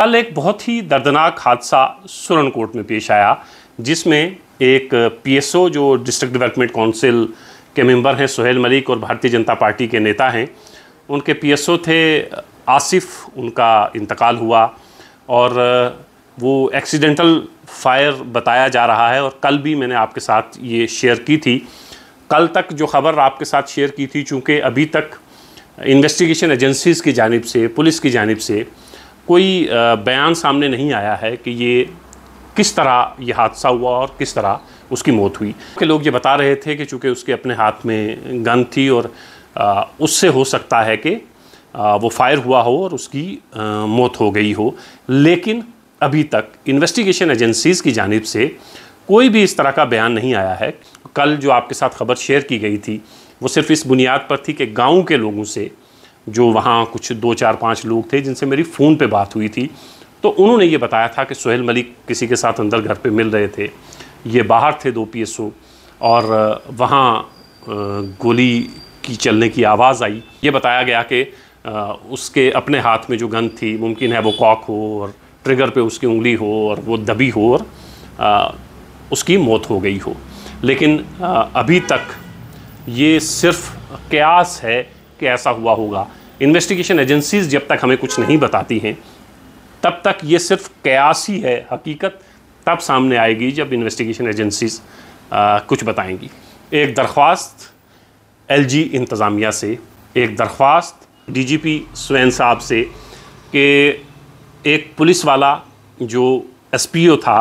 कल एक बहुत ही दर्दनाक हादसा सुरनकोट में पेश आया जिसमें एक पीएसओ जो डिस्ट्रिक्ट डेवलपमेंट काउंसिल के मेंबर हैं सुहेल मलिक और भारतीय जनता पार्टी के नेता हैं उनके पीएसओ थे आसिफ उनका इंतकाल हुआ और वो एक्सीडेंटल फायर बताया जा रहा है और कल भी मैंने आपके साथ ये शेयर की थी कल तक जो खबर आपके साथ शेयर की थी चूँकि अभी तक इन्वेस्टिगेशन एजेंसीज़ की जानब से पुलिस की जानब से कोई बयान सामने नहीं आया है कि ये किस तरह ये हादसा हुआ और किस तरह उसकी मौत हुई कि लोग ये बता रहे थे कि चूँकि उसके अपने हाथ में गन थी और उससे हो सकता है कि वो फायर हुआ हो और उसकी मौत हो गई हो लेकिन अभी तक इन्वेस्टिगेशन एजेंसीज़ की जानब से कोई भी इस तरह का बयान नहीं आया है कल जो आपके साथ खबर शेयर की गई थी वो सिर्फ इस बुनियाद पर थी कि गांव के लोगों से जो वहाँ कुछ दो चार पाँच लोग थे जिनसे मेरी फ़ोन पर बात हुई थी तो उन्होंने ये बताया था कि सुहेल मलिक किसी के साथ अंदर घर पर मिल रहे थे ये बाहर थे दो पी और वहाँ गोली की चलने की आवाज़ आई ये बताया गया कि उसके अपने हाथ में जो गन थी मुमकिन है वो कॉक हो और ट्रिगर पे उसकी उंगली हो और वो दबी हो और उसकी मौत हो गई हो लेकिन अभी तक ये सिर्फ क्यास है कि ऐसा हुआ होगा इन्वेस्टिगेशन एजेंसीज जब तक हमें कुछ नहीं बताती हैं तब तक ये सिर्फ कयास ही है हकीकत तब सामने आएगी जब इन्वेस्टिगेशन एजेंसीज कुछ बताएंगी एक दरख्वास्त एलजी इंतज़ामिया से एक दरख्वास्त डीजीपी स्वैन साहब से कि एक पुलिस वाला जो एसपीओ था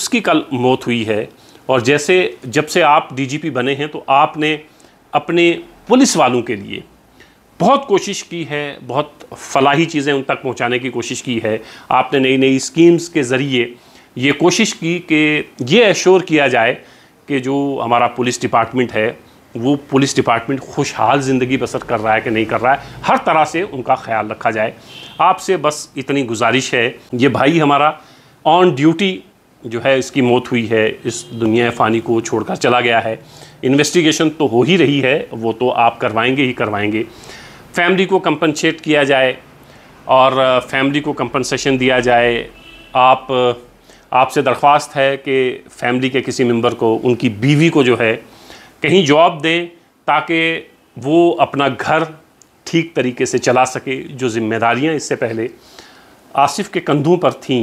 उसकी कल मौत हुई है और जैसे जब से आप डीजीपी बने हैं तो आपने अपने पुलिस वालों के लिए बहुत कोशिश की है बहुत फलाही चीज़ें उन तक पहुंचाने की कोशिश की है आपने नई नई स्कीम्स के ज़रिए ये कोशिश की कि ये एश्योर किया जाए कि जो हमारा पुलिस डिपार्टमेंट है वो पुलिस डिपार्टमेंट खुशहाल ज़िंदगी बसर कर रहा है कि नहीं कर रहा है हर तरह से उनका ख्याल रखा जाए आपसे बस इतनी गुजारिश है ये भाई हमारा ऑन ड्यूटी जो है इसकी मौत हुई है इस दुनिया फ़ानी को छोड़कर चला गया है इन्वेस्टिगेशन तो हो ही रही है वो तो आप करवाएंगे ही करवाएंगे फैमिली को कंपनसेट किया जाए और फैमिली को कंपनसेशन दिया जाए आप आपसे दरख्वास्त है कि फैमिली के किसी मेंबर को उनकी बीवी को जो है कहीं जॉब दें ताकि वो अपना घर ठीक तरीके से चला सके जो जिम्मेदारियां इससे पहले आसिफ के कंधों पर थीं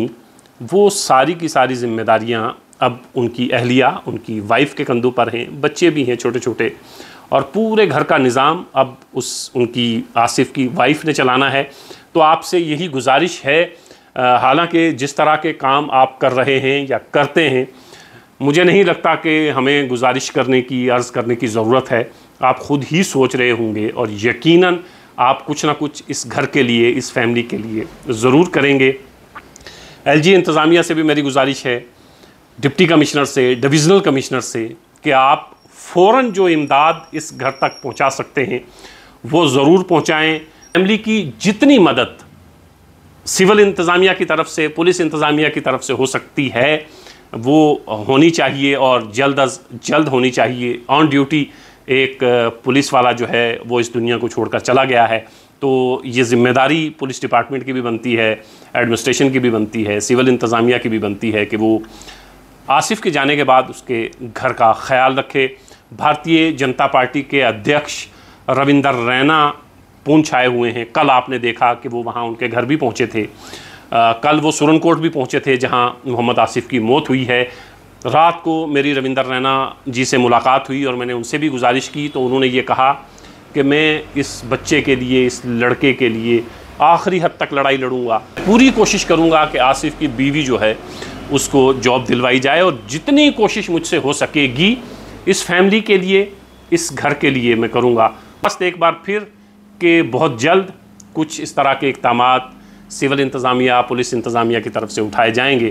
वो सारी की सारी जिम्मेदारियां अब उनकी अहलिया उनकी वाइफ के कंधों पर हैं बच्चे भी हैं छोटे छोटे और पूरे घर का निज़ाम अब उस उनकी आसिफ की वाइफ ने चलाना है तो आपसे यही गुजारिश है हालांकि जिस तरह के काम आप कर रहे हैं या करते हैं मुझे नहीं लगता कि हमें गुजारिश करने की अर्ज़ करने की ज़रूरत है आप ख़ुद ही सोच रहे होंगे और यकीनन आप कुछ ना कुछ इस घर के लिए इस फैमिली के लिए ज़रूर करेंगे एल जी इंतज़ामिया से भी मेरी गुजारिश है डिप्टी कमिश्नर से डिविज़नल कमिश्नर से कि आप फ़ौर जो इमदाद इस घर तक पहुँचा सकते हैं वो ज़रूर पहुँचाएँ फैमिली की जितनी मदद सिविल इंतज़ामिया की तरफ से पुलिस इंतज़ामिया की तरफ से हो सकती है वो होनी चाहिए और जल्द अज जल्द होनी चाहिए ऑन ड्यूटी एक पुलिस वाला जो है वो इस दुनिया को छोड़कर चला गया है तो ये ज़िम्मेदारी पुलिस डिपार्टमेंट की भी बनती है एडमिनिस्ट्रेशन की भी बनती है सिविल इंतज़ामिया की भी बनती है कि वो आसिफ के जाने के बाद उसके घर का ख्याल रखे भारतीय जनता पार्टी के अध्यक्ष रविंदर रैना पूंछ आए हुए हैं कल आपने देखा कि वो वहाँ उनके घर भी पहुँचे थे आ, कल वो सुरनकोट भी पहुँचे थे जहाँ मोहम्मद आसिफ की मौत हुई है रात को मेरी रविंदर रैना जी से मुलाकात हुई और मैंने उनसे भी गुजारिश की तो उन्होंने ये कहा कि मैं इस बच्चे के लिए इस लड़के के लिए आखिरी हद तक लड़ाई लड़ूंगा पूरी कोशिश करूंगा कि आसिफ की बीवी जो है उसको जॉब दिलवाई जाए और जितनी कोशिश मुझसे हो सकेगी इस फैमिली के लिए इस घर के लिए मैं करूँगा बस एक बार फिर कि बहुत जल्द कुछ इस तरह के इकदाम सिविल इंतज़ामिया पुलिस इंतज़ामिया की तरफ से उठाए जाएंगे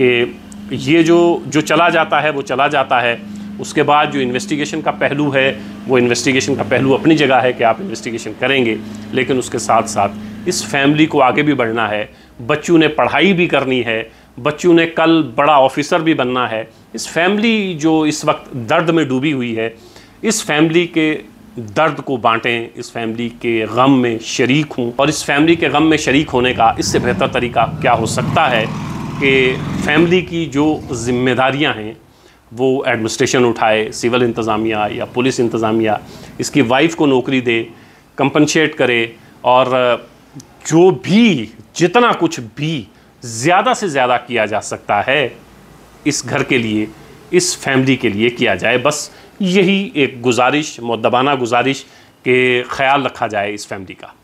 कि ये जो जो चला जाता है वो चला जाता है उसके बाद जो इन्वेस्टिगेशन का पहलू है वो इन्वेस्टिगेशन का पहलू अपनी जगह है कि आप इन्वेस्टिगेशन करेंगे लेकिन उसके साथ साथ इस फैमिली को आगे भी बढ़ना है बच्चों ने पढ़ाई भी करनी है बच्चों ने कल बड़ा ऑफिसर भी बनना है इस फैमिली जो इस वक्त दर्द में डूबी हुई है इस फैमिली के दर्द को बांटें इस फैमिली के गम में शरीक हूँ और इस फैमिली के गम में शरीक होने का इससे बेहतर तरीका क्या हो सकता है कि फैमिली की जो जिम्मेदारियाँ हैं वो एडमिनिस्ट्रेशन उठाए सिविल इंतज़ामिया या पुलिस इंतज़ामिया इसकी वाइफ को नौकरी दे कंपनसेट करे और जो भी जितना कुछ भी ज़्यादा से ज़्यादा किया जा सकता है इस घर के लिए इस फैमिली के लिए किया जाए बस यही एक गुजारिश मदबाना गुजारिश के ख्याल रखा जाए इस फैमिली का